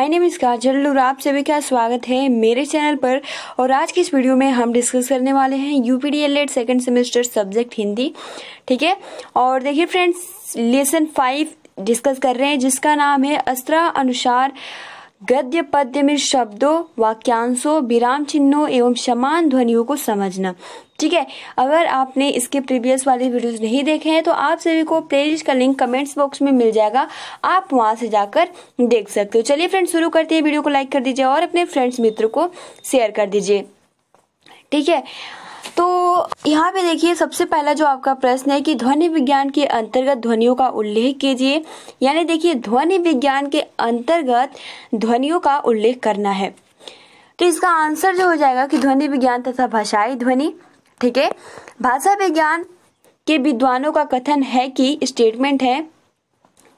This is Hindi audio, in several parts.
माय नेम इज़ काजल और आप सभी का स्वागत है मेरे चैनल पर और आज की इस वीडियो में हम डिस्कस करने वाले हैं U P D L Ed second semester subject Hindi ठीक है और देखिए फ्रेंड्स लेसन फाइव डिस्कस कर रहे हैं जिसका नाम है अस्त्र अनुसार गद्य पद्य में शब्दों वाक्यांशों विराम चिन्हों एवं समान ध्वनियों को समझना ठीक है अगर आपने इसके प्रीवियस वाले वीडियोस नहीं देखे हैं तो आप सभी को लिस्ट का लिंक कमेंट्स बॉक्स में मिल जाएगा आप वहां से जाकर देख सकते हो चलिए फ्रेंड्स शुरू करते हैं वीडियो को लाइक कर दीजिए और अपने फ्रेंड्स मित्र को शेयर कर दीजिए ठीक है तो यहाँ पे देखिए सबसे पहला जो आपका प्रश्न है कि ध्वनि विज्ञान के अंतर्गत ध्वनियों का उल्लेख कीजिए यानी देखिए ध्वनि विज्ञान के अंतर्गत ध्वनियों का उल्लेख करना है तो इसका आंसर जो हो जाएगा कि ध्वनि विज्ञान तथा भाषाई ध्वनि ठीक है भाषा विज्ञान के विद्वानों का कथन है कि स्टेटमेंट है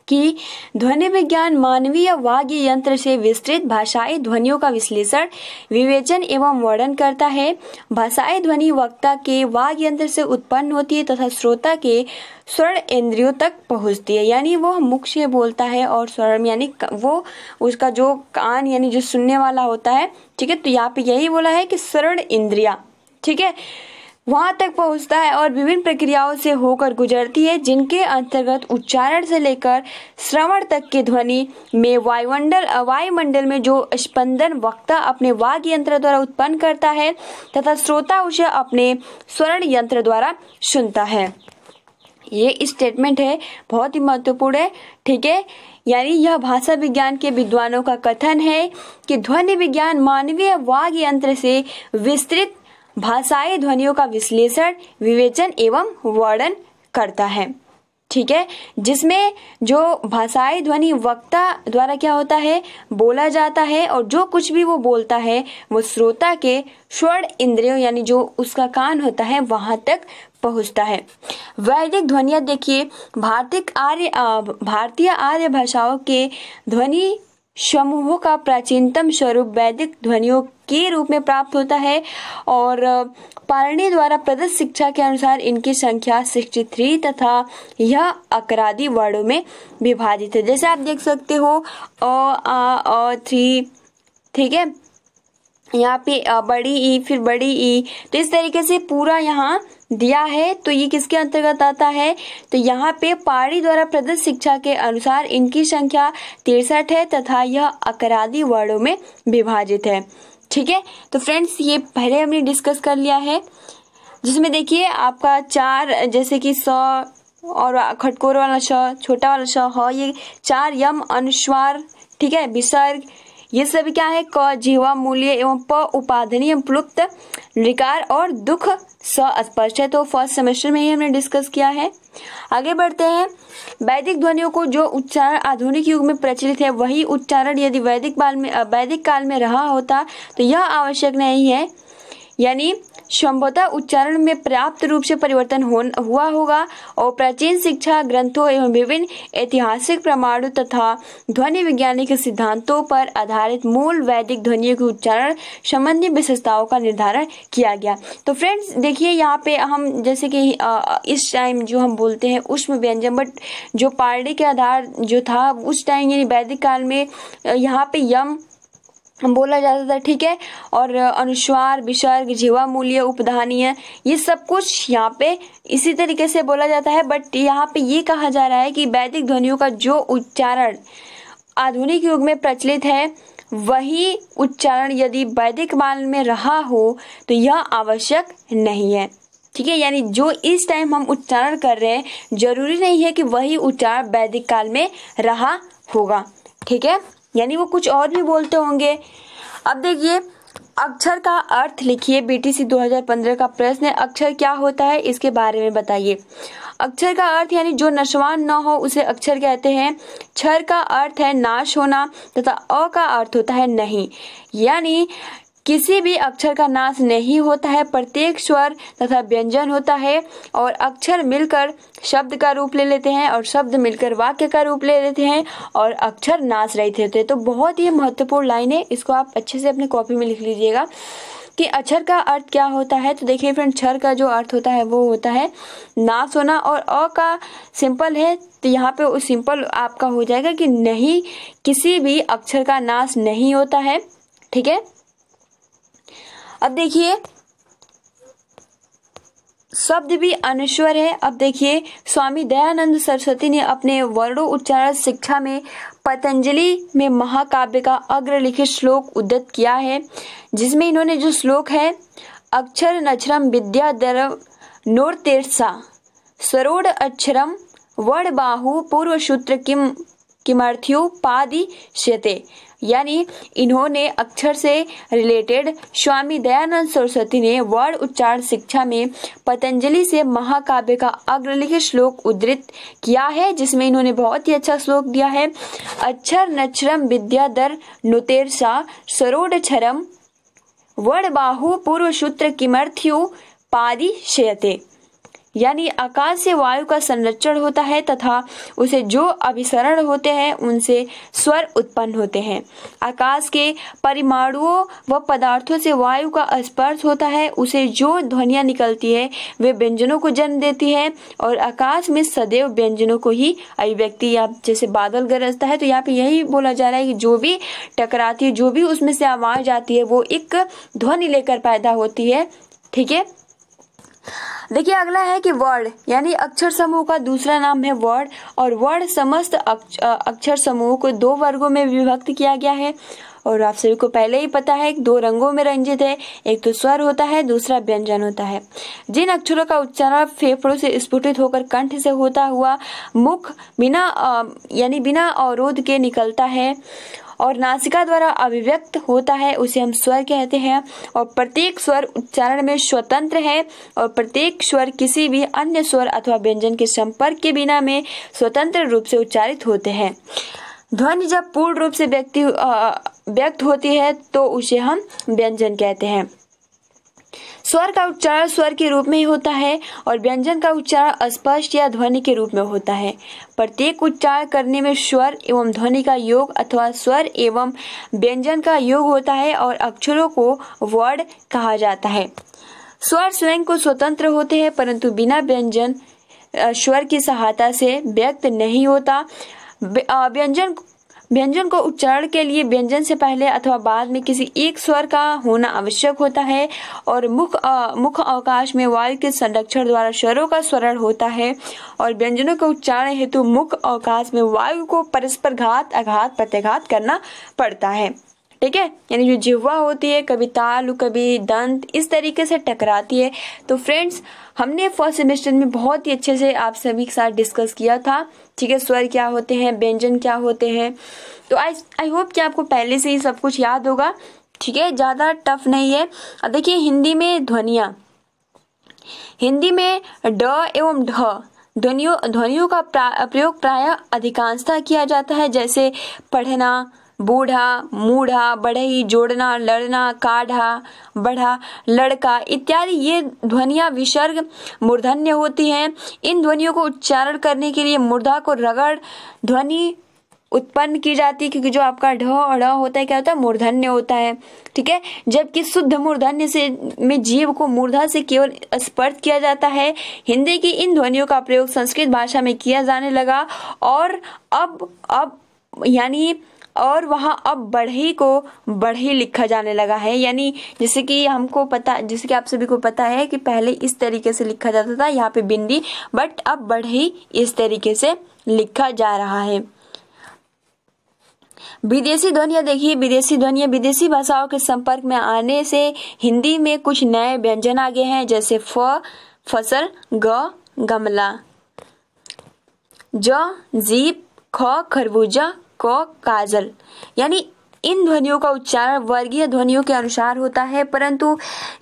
कि ध्वनि विज्ञान मानवीय वाग्य यंत्र से विस्तृत भाषाई ध्वनियों का विश्लेषण विवेचन एवं वर्णन करता है भाषाई ध्वनि वक्ता के वाग यंत्र से उत्पन्न होती है तथा श्रोता के स्वर्ण इंद्रियों तक पहुंचती है यानी वो मुख से बोलता है और स्वर्ण यानी वो उसका जो कान यानी जो सुनने वाला होता है ठीक है तो यहाँ पे यही बोला है कि स्वर्ण इंद्रिया ठीक है वहाँ तक पहुँचता है और विभिन्न प्रक्रियाओं से होकर गुजरती है जिनके अंतर्गत उच्चारण से लेकर श्रवण तक के ध्वनि में वायुमंडल वायुमंडल में जो स्पंदन वक्ता अपने वाग यंत्र द्वारा उत्पन्न करता है तथा श्रोता उसे अपने स्वर्ण यंत्र द्वारा सुनता है ये स्टेटमेंट है बहुत ही महत्वपूर्ण है ठीक है यानी यह भाषा विज्ञान के विद्वानों का कथन है कि ध्वनि विज्ञान मानवीय वाग यंत्र से विस्तृत भाषाई ध्वनियों का विश्लेषण विवेचन एवं वर्णन करता है ठीक है जिसमें जो भाषाई ध्वनि वक्ता द्वारा क्या होता है बोला जाता है और जो कुछ भी वो बोलता है वो श्रोता के स्वर्ण इंद्रियों यानी जो उसका कान होता है वहां तक पहुंचता है वैदिक ध्वनिया देखिए भारतीय आर्य भारतीय आर्य भाषाओं के ध्वनि समूहों का प्राचीनतम स्वरूप वैदिक ध्वनियों के रूप में प्राप्त होता है और पारणी द्वारा प्रदत्त शिक्षा के अनुसार इनकी संख्या 63 तथा यह अकरादी वर्णों में विभाजित है जैसे आप देख सकते हो अ आ अ थ्री ठीक है यहाँ पे बड़ी ई फिर बड़ी ई तो इस तरीके से पूरा यहाँ दिया है तो ये किसके अंतर्गत आता है तो यहाँ पे पारी द्वारा प्रदत्त शिक्षा के अनुसार इनकी संख्या तिरसठ है तथा यह अकरादी वर्णों में विभाजित है ठीक है तो फ्रेंड्स ये पहले हमने डिस्कस कर लिया है जिसमें देखिए आपका चार जैसे कि सौ और खटकोर वाला स छोटा वाला श ये चार यम अनुस्वार ठीक है विसर्ग ये सभी क्या है क जीवा मूल्य एवं प उपाधनीय प्लुप्त निकार और दुख स स्पष्ट है तो फर्स्ट सेमेस्टर में ही हमने डिस्कस किया है आगे बढ़ते हैं वैदिक ध्वनियों को जो उच्चारण आधुनिक युग में प्रचलित है वही उच्चारण यदि वैदिक काल में वैदिक काल में रहा होता तो यह आवश्यक नहीं है यानी संभवतः उच्चारण में पर्याप्त रूप से परिवर्तन हो, हुआ होगा और प्राचीन शिक्षा ग्रंथों एवं विभिन्न ऐतिहासिक प्रमाणों तथा ध्वनि वैज्ञानिक सिद्धांतों पर आधारित मूल वैदिक ध्वनियों के उच्चारण संबंधी विशेषताओं का निर्धारण किया गया तो फ्रेंड्स देखिए यहाँ पे हम जैसे कि इस टाइम जो हम बोलते हैं उष्म व्यंजन बट जो पारडी के आधार जो था उस टाइम यानी वैदिक काल में यहाँ पे यम बोला जाता था ठीक है और अनुस्वार विसर्ग जीवा मूल्य उपधानीय ये सब कुछ यहाँ पे इसी तरीके से बोला जाता है बट यहाँ पे ये कहा जा रहा है कि वैदिक ध्वनियों का जो उच्चारण आधुनिक युग में प्रचलित है वही उच्चारण यदि वैदिक माल में रहा हो तो यह आवश्यक नहीं है ठीक है यानी जो इस टाइम हम उच्चारण कर रहे हैं जरूरी नहीं है कि वही उच्चारण वैदिक काल में रहा होगा ठीक है यानी वो कुछ और भी बोलते होंगे अब देखिए अक्षर का अर्थ लिखिए बीटीसी 2015 का प्रश्न है अक्षर क्या होता है इसके बारे में बताइए अक्षर का अर्थ यानी जो नशवान न हो उसे अक्षर कहते हैं क्षर का अर्थ है नाश होना तथा अ का अर्थ होता है नहीं यानी किसी भी अक्षर का नाश नहीं होता है प्रत्येक स्वर तथा व्यंजन होता है और अक्षर मिलकर शब्द का रूप ले लेते हैं और शब्द मिलकर वाक्य का रूप ले लेते हैं और अक्षर नाश रहते होते हैं तो बहुत ही महत्वपूर्ण लाइन है इसको आप अच्छे से अपने कॉपी में लिख लीजिएगा कि अक्षर का अर्थ क्या होता है तो देखिए फ्रेंड क्षर का जो अर्थ होता है वो होता है नाश होना और अ का सिंपल है तो यहाँ पे वो सिंपल आपका हो जाएगा कि नहीं किसी भी अक्षर का नाश नहीं होता है ठीक है अब देखिए शब्द भी अनश्वर है अब देखिए स्वामी दयानंद सरस्वती ने अपने वर्णो उच्चारण शिक्षा में पतंजलि में महाकाव्य का अग्रलिखित श्लोक उद्धत किया है जिसमें इन्होंने जो श्लोक है अक्षर नक्षरम विद्या विद्याधर नोरतेसा सरोड अक्षरम वर्ण बाहु पूर्व सूत्र किम किमर्थ्यु पादी श्यते यानी इन्होंने अक्षर से रिलेटेड स्वामी दयानंद सरस्वती ने वर्ड उच्चारण शिक्षा में पतंजलि से महाकाव्य का अग्रलिखित श्लोक उद्धृत किया है जिसमें इन्होंने बहुत ही अच्छा श्लोक दिया है अक्षर नक्षरम विद्याधर सरोड सरोडक्षरम वर्ण बाहु पूर्व सूत्र किमर्थ्यु पादि शयते यानी आकाश से वायु का संरक्षण होता है तथा उसे जो अभिसरण होते हैं उनसे स्वर उत्पन्न होते हैं आकाश के परिमाणुओं व पदार्थों से वायु का स्पर्श होता है उसे जो ध्वनिया निकलती है वे व्यंजनों को जन्म देती है और आकाश में सदैव व्यंजनों को ही अभिव्यक्ति या जैसे बादल गरजता है तो यहाँ पे यही बोला जा रहा है कि जो भी टकराती है जो भी उसमें से आवाज आती है वो एक ध्वनि लेकर पैदा होती है ठीक है देखिए अगला है कि वर्ड यानी अक्षर समूह का दूसरा नाम है वर्ड और वर्ड समस्त अक्षर समूह को दो वर्गों में विभक्त किया गया है और आप सभी को पहले ही पता है दो रंगों में रंजित है एक तो स्वर होता है दूसरा व्यंजन होता है जिन अक्षरों का उच्चारण फेफड़ों से स्फुटित होकर कंठ से होता हुआ मुख बिना यानी बिना अवरोध के निकलता है और नासिका द्वारा अभिव्यक्त होता है उसे हम स्वर कहते हैं और प्रत्येक स्वर उच्चारण में स्वतंत्र है और प्रत्येक स्वर किसी भी अन्य स्वर अथवा व्यंजन के संपर्क के बिना में स्वतंत्र रूप से उच्चारित होते हैं ध्वनि जब पूर्ण रूप से व्यक्ति व्यक्त होती है तो उसे हम व्यंजन कहते हैं स्वर का उच्चारण स्वर के रूप में ही होता है और व्यंजन का उच्चारण स्पष्ट या ध्वनि के रूप में होता है प्रत्येक उच्चारण करने में स्वर एवं ध्वनि का योग अथवा स्वर एवं व्यंजन का योग होता है और अक्षरों को वर्ड कहा जाता है स्वर स्वयं को स्वतंत्र होते हैं परंतु बिना व्यंजन स्वर की सहायता से व्यक्त नहीं होता व्यंजन व्यंजन को उच्चारण के लिए व्यंजन से पहले अथवा बाद में किसी एक स्वर का होना आवश्यक होता है और मुख मुख अवकाश में वायु के संरक्षण द्वारा स्वरों का स्वरण होता है और व्यंजनों के उच्चारण हेतु मुख अवकाश में वायु को परस्पर घात आघात प्रत्याघात करना पड़ता है ठीक है यानी जो जिह्वा होती है कभी ताल कभी दंत इस तरीके से टकराती है तो फ्रेंड्स हमने फर्स्ट सेमेस्टर में बहुत ही अच्छे से आप सभी के साथ डिस्कस किया था ठीक है स्वर क्या होते हैं व्यंजन क्या होते हैं तो आई आई होप कि आपको पहले से ही सब कुछ याद होगा ठीक है ज़्यादा टफ नहीं है देखिए हिंदी में ध्वनिया हिंदी में ड एवं ढ ध्वनियों ध्वनियों का प्रयोग प्राय अधिकांशता किया जाता है जैसे पढ़ना बूढ़ा मूढ़ा बढ़ई जोड़ना लड़ना काढ़ा बढ़ा लड़का इत्यादि ये ध्वनिया विसर्ग मूर्धन्य होती हैं इन ध्वनियों को उच्चारण करने के लिए मूर्धा को रगड़ ध्वनि उत्पन्न की जाती है क्योंकि जो आपका ढ और ढ होता है क्या होता है मूर्धन्य होता है ठीक है जबकि शुद्ध मूर्धन्य से में जीव को मूर्धा से केवल स्पर्श किया जाता है हिंदी की इन ध्वनियों का प्रयोग संस्कृत भाषा में किया जाने लगा और अब अब यानी और वहाँ अब बढ़ई को बढ़े लिखा जाने लगा है यानी जैसे कि हमको पता जैसे कि आप सभी को पता है कि पहले इस तरीके से लिखा जाता था यहाँ पे बिंदी बट अब बढ़ई इस तरीके से लिखा जा रहा है विदेशी ध्वनिया देखिए विदेशी ध्वनिया विदेशी भाषाओं के संपर्क में आने से हिंदी में कुछ नए व्यंजन आ गए हैं जैसे फ फसल ग गमला ज जीप ख खरबूजा क काजल यानी इन ध्वनियों का उच्चारण वर्गीय ध्वनियों के अनुसार होता है परंतु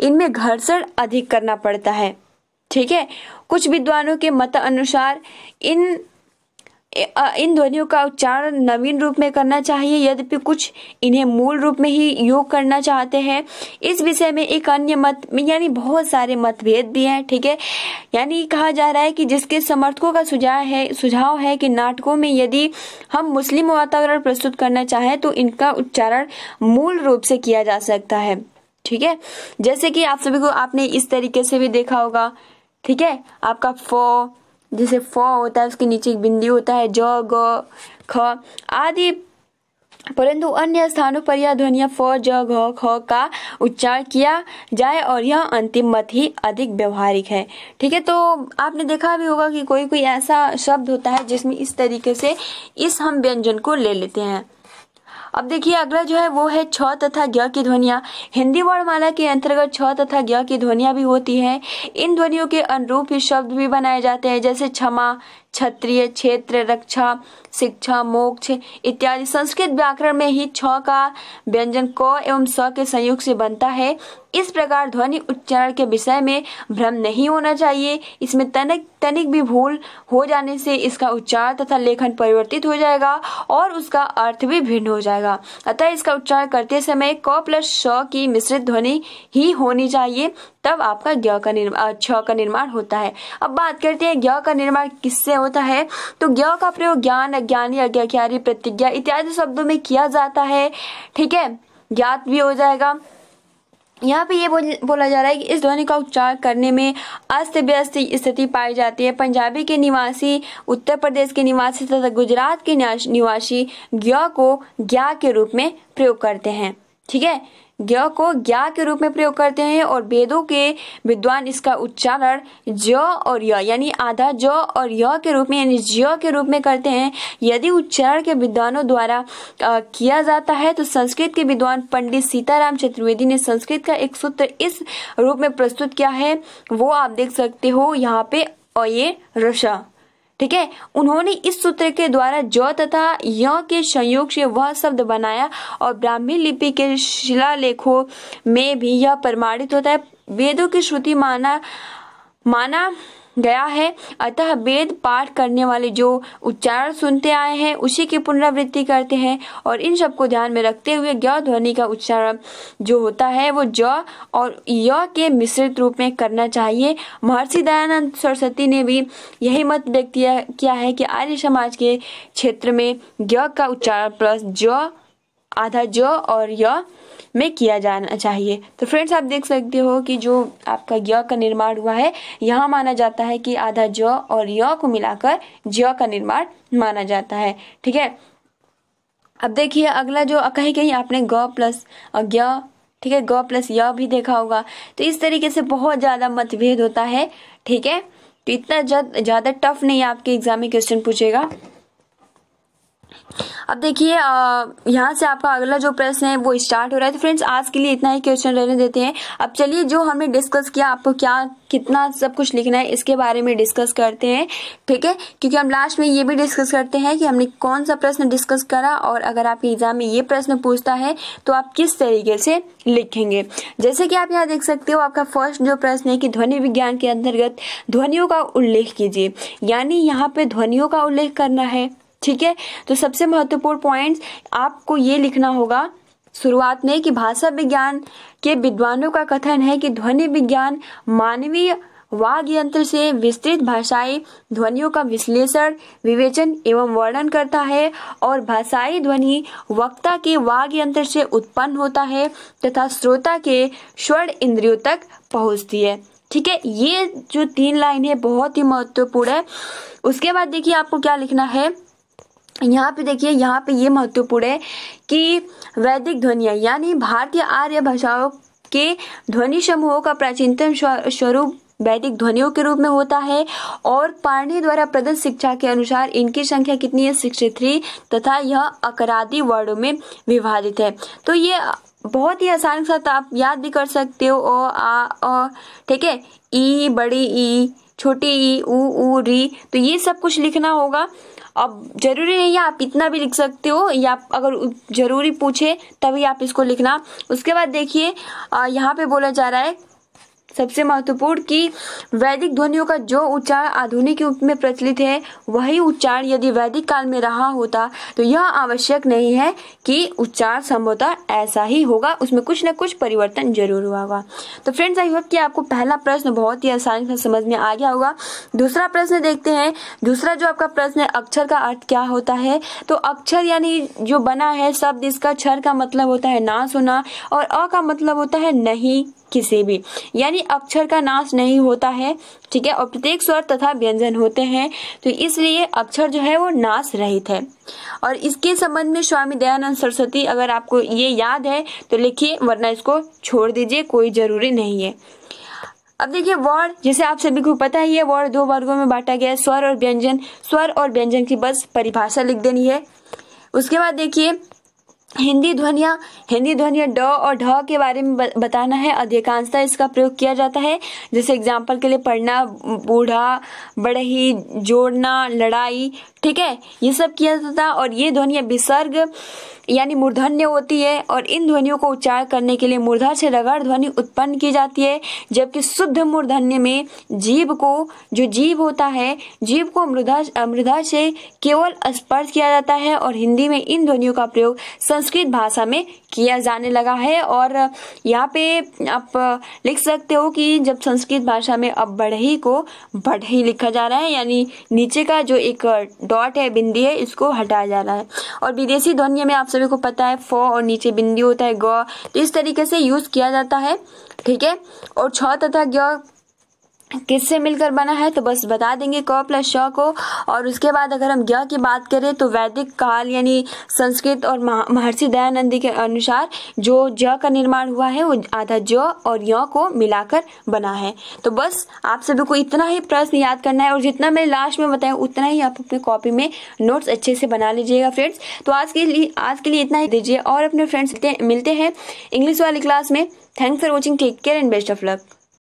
इनमें घर्षण अधिक करना पड़ता है ठीक है कुछ विद्वानों के मत अनुसार इन इन ध्वनियों का उच्चारण नवीन रूप में करना चाहिए यद्यपि कुछ इन्हें मूल रूप में ही योग करना चाहते हैं इस विषय में एक अन्य मत यानी बहुत सारे मतभेद भी हैं ठीक है यानी कहा जा रहा है कि जिसके समर्थकों का सुझाव है सुझाव है कि नाटकों में यदि हम मुस्लिम वातावरण प्रस्तुत करना चाहें तो इनका उच्चारण मूल रूप से किया जा सकता है ठीक है जैसे कि आप सभी को आपने इस तरीके से भी देखा होगा ठीक है आपका फो जैसे फ होता है उसके नीचे एक बिंदी होता है ज ग ख आदि परंतु अन्य स्थानों पर यह ध्वनिया फ ज घ ख का उच्चारण किया जाए और यह अंतिम मत ही अधिक व्यवहारिक है ठीक है तो आपने देखा भी होगा कि कोई कोई ऐसा शब्द होता है जिसमें इस तरीके से इस हम व्यंजन को ले लेते हैं अब देखिए अगला जो है वो है छ तथा ज्ञ की ध्वनिया हिंदी वर्णमाला के अंतर्गत छ तथा ज्ञ की ध्वनिया भी होती है इन ध्वनियों के अनुरूप ही शब्द भी बनाए जाते हैं जैसे क्षमा क्षत्रिय क्षेत्र रक्षा शिक्षा मोक्ष इत्यादि संस्कृत व्याकरण में ही छ का व्यंजन क एवं स के संयुक्त से बनता है इस प्रकार ध्वनि उच्चारण के विषय में भ्रम नहीं होना चाहिए इसमें तनिक तनिक भी भूल हो जाने से इसका उच्चार तथा लेखन परिवर्तित हो जाएगा और उसका अर्थ भी भिन्न हो जाएगा अतः इसका उच्चारण करते समय क प्लस स की मिश्रित ध्वनि ही होनी चाहिए तब आपका ज्ञ का निर्माण छ का निर्माण होता है अब बात करते हैं ज्ञ का निर्माण किससे होता है तो ज्ञ का प्रयोग ज्ञान अज्ञानी अज्ञाख्यारी प्रतिज्ञा इत्यादि शब्दों में किया जाता है ठीक है ज्ञात भी हो जाएगा यहाँ पे ये बोल, बोला जा रहा है कि इस ध्वनि का उच्चार करने में अस्त व्यस्त स्थिति पाई जाती है पंजाबी के निवासी उत्तर प्रदेश के निवासी तथा गुजरात के निवासी ज्ञ को ज्ञा के रूप में प्रयोग करते हैं ठीक है ज्ञ को ज्ञा के रूप में प्रयोग करते हैं और वेदों के विद्वान इसका उच्चारण ज और य यानी आधा ज और य के रूप में यानी ज के रूप में करते हैं यदि उच्चारण के विद्वानों द्वारा किया जाता है तो संस्कृत के विद्वान पंडित सीताराम चतुर्वेदी ने संस्कृत का एक सूत्र इस रूप में प्रस्तुत किया है वो आप देख सकते हो यहाँ पे और ये रशा ठीक है उन्होंने इस सूत्र के द्वारा ज तथा य के संयोग से वह शब्द बनाया और ब्राह्मी लिपि के शिलालेखों में भी यह प्रमाणित होता है वेदों की श्रुति माना माना गया है अतः वेद पाठ करने वाले जो उच्चारण सुनते आए हैं उसी की पुनरावृत्ति करते हैं और इन सबको ध्यान में रखते हुए ज्ञ ध्वनि का उच्चारण जो होता है वो ज और य के मिश्रित रूप में करना चाहिए महर्षि दयानंद सरस्वती ने भी यही मत व्यक्त किया है कि आर्य समाज के क्षेत्र में ज्ञ का उच्चारण प्लस ज आधा ज और य में किया जाना चाहिए तो फ्रेंड्स आप देख सकते हो कि जो आपका य का निर्माण हुआ है यहाँ माना जाता है कि आधा ज और य को मिलाकर ज का निर्माण माना जाता है ठीक है अब देखिए अगला जो कहीं कहीं आपने ग प्लस ग ठीक है ग प्लस य भी देखा होगा तो इस तरीके से बहुत ज़्यादा मतभेद होता है ठीक है तो इतना ज़्यादा टफ नहीं आपके एग्जाम में क्वेश्चन पूछेगा अब देखिए यहाँ से आपका अगला जो प्रश्न है वो स्टार्ट हो रहा है तो फ्रेंड्स आज के लिए इतना ही क्वेश्चन रहने देते हैं अब चलिए जो हमने डिस्कस किया आपको क्या कितना सब कुछ लिखना है इसके बारे में डिस्कस करते हैं ठीक है क्योंकि हम लास्ट में ये भी डिस्कस करते हैं कि हमने कौन सा प्रश्न डिस्कस करा और अगर आपके एग्जाम में ये प्रश्न पूछता है तो आप किस तरीके से लिखेंगे जैसे कि आप यहाँ देख सकते हो आपका फर्स्ट जो प्रश्न है कि ध्वनि विज्ञान के अंतर्गत ध्वनियों का उल्लेख कीजिए यानी यहाँ पे ध्वनियों का उल्लेख करना है ठीक है तो सबसे महत्वपूर्ण पॉइंट्स आपको ये लिखना होगा शुरुआत में कि भाषा विज्ञान के विद्वानों का कथन है कि ध्वनि विज्ञान मानवीय वाग यंत्र से विस्तृत भाषाई ध्वनियों का विश्लेषण विवेचन एवं वर्णन करता है और भाषाई ध्वनि वक्ता के वाग यंत्र से उत्पन्न होता है तथा श्रोता के स्वर्ण इंद्रियों तक पहुंचती है ठीक है ये जो तीन लाइन है बहुत ही महत्वपूर्ण है उसके बाद देखिए आपको क्या लिखना है यहाँ पे देखिए यहाँ पे ये महत्वपूर्ण है कि वैदिक ध्वनिया यानी भारतीय आर्य भाषाओं के ध्वनि समूहों का प्राचीनतम स्वरूप वैदिक ध्वनियों के रूप में होता है और पाणि द्वारा प्रदत्त शिक्षा के अनुसार इनकी संख्या कितनी है सिक्सटी थ्री तथा यह अकरादी वर्डो में विभाजित है तो ये बहुत ही आसान साथ आप याद भी कर सकते हो ओ आ ओ ठीक है ई बड़ी ई छोटी ई ऊ री तो ये सब कुछ लिखना होगा अब जरूरी नहीं है आप इतना भी लिख सकते हो या अगर जरूरी पूछे तभी आप इसको लिखना उसके बाद देखिए यहाँ पे बोला जा रहा है सबसे महत्वपूर्ण कि वैदिक ध्वनियों का जो उच्चार आधुनिक युग में प्रचलित है वही उच्चार यदि वैदिक काल में रहा होता तो यह आवश्यक नहीं है कि उच्चार संभवतः ऐसा ही होगा उसमें कुछ न कुछ परिवर्तन जरूर हुआ होगा तो फ्रेंड्स आई होप कि आपको पहला प्रश्न बहुत ही आसानी से समझ में आ गया होगा दूसरा प्रश्न देखते हैं दूसरा जो आपका प्रश्न है अक्षर का अर्थ क्या होता है तो अक्षर यानी जो बना है शब्द इसका क्षर का मतलब होता है ना सुना और अ का मतलब होता है नहीं किसी भी यानी अक्षर का नाश नहीं होता है ठीक है और प्रत्येक स्वर तथा व्यंजन होते हैं तो इसलिए अक्षर जो है वो नाश रहित है और इसके संबंध में स्वामी दयानंद सरस्वती अगर आपको ये याद है तो लिखिए वरना इसको छोड़ दीजिए कोई जरूरी नहीं है अब देखिए वर्ण जैसे आप सभी को पता ही है वर्ण दो वर्गों में बांटा गया है स्वर और व्यंजन स्वर और व्यंजन की बस परिभाषा लिख देनी है उसके बाद देखिए हिंदी ध्वनिया हिंदी ध्वनिया ड और ढ के बारे में बताना है अधिकांशतः इसका प्रयोग किया जाता है जैसे एग्जाम्पल के लिए पढ़ना बूढ़ा बड़ही जोड़ना लड़ाई ठीक है ये सब किया जाता था और ये ध्वनिया विसर्ग यानी मूर्धन्य होती है और इन ध्वनियों को उच्चार करने के लिए मूर्धा से रगड़ ध्वनि उत्पन्न की जाती है जबकि शुद्ध मूर्धन्य में जीव को जो जीव होता है जीव को मृदा मृदा से केवल स्पर्श किया जाता है और हिंदी में इन ध्वनियों का प्रयोग संस्कृत भाषा में किया जाने लगा है और यहाँ पे आप लिख सकते हो कि जब संस्कृत भाषा में अब बढ़ई को बढ़ही लिखा जा रहा है यानी नीचे का जो एक डॉट है बिंदी है इसको हटाया जा रहा है और विदेशी ध्वनि में आप सभी को पता है फो और नीचे बिंदी होता है ग तो इस तरीके से यूज किया जाता है ठीक है और छ तथा ग किससे मिलकर बना है तो बस बता देंगे क प्लस श को और उसके बाद अगर हम ज्ञ की बात करें तो वैदिक काल यानी संस्कृत और महर्षि दयानंदी के अनुसार जो ज का निर्माण हुआ है वो आधा ज और य को मिलाकर बना है तो बस आप सभी को इतना ही प्रश्न याद करना है और जितना मैं लास्ट में बताया उतना ही आप अपने कॉपी में नोट्स अच्छे से बना लीजिएगा फ्रेंड्स तो आज के लिए आज के लिए इतना ही दीजिए और अपने फ्रेंड्स मिलते हैं इंग्लिश वाली क्लास में thanks for watching take care and best of luck